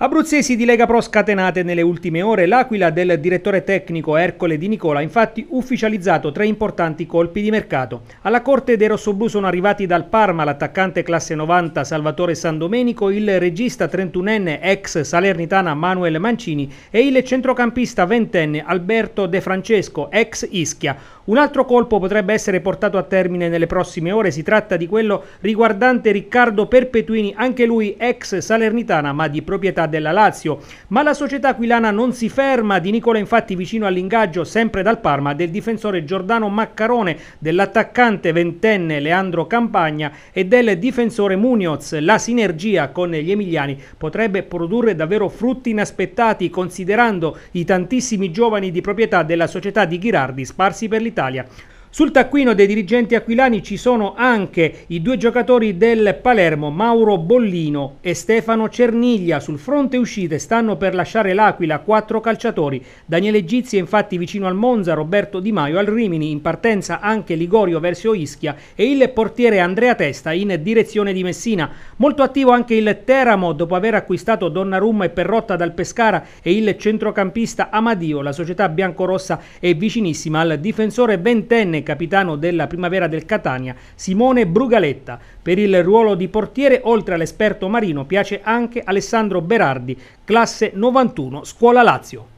Abruzzesi di Lega Pro scatenate nelle ultime ore, l'aquila del direttore tecnico Ercole Di Nicola ha infatti ufficializzato tre importanti colpi di mercato. Alla corte dei rossoblù sono arrivati dal Parma l'attaccante classe 90 Salvatore San Domenico, il regista 31enne ex salernitana Manuel Mancini e il centrocampista 20enne Alberto De Francesco ex Ischia. Un altro colpo potrebbe essere portato a termine nelle prossime ore, si tratta di quello riguardante Riccardo Perpetuini, anche lui ex salernitana ma di proprietà della Lazio. Ma la società aquilana non si ferma, Di Nicola infatti vicino all'ingaggio sempre dal Parma del difensore Giordano Maccarone, dell'attaccante ventenne Leandro Campagna e del difensore Munoz. La sinergia con gli emiliani potrebbe produrre davvero frutti inaspettati considerando i tantissimi giovani di proprietà della società di Ghirardi sparsi per l'Italia. Sul taccuino dei dirigenti aquilani ci sono anche i due giocatori del Palermo, Mauro Bollino e Stefano Cerniglia. Sul fronte uscite stanno per lasciare l'Aquila quattro calciatori. Daniele Gizzi è infatti vicino al Monza, Roberto Di Maio al Rimini, in partenza anche Ligorio verso Ischia e il portiere Andrea Testa in direzione di Messina. Molto attivo anche il Teramo dopo aver acquistato Donnarumma e Perrotta dal Pescara e il centrocampista Amadio. La società biancorossa è vicinissima al difensore ventenne capitano della Primavera del Catania, Simone Brugaletta. Per il ruolo di portiere, oltre all'esperto marino, piace anche Alessandro Berardi, classe 91, Scuola Lazio.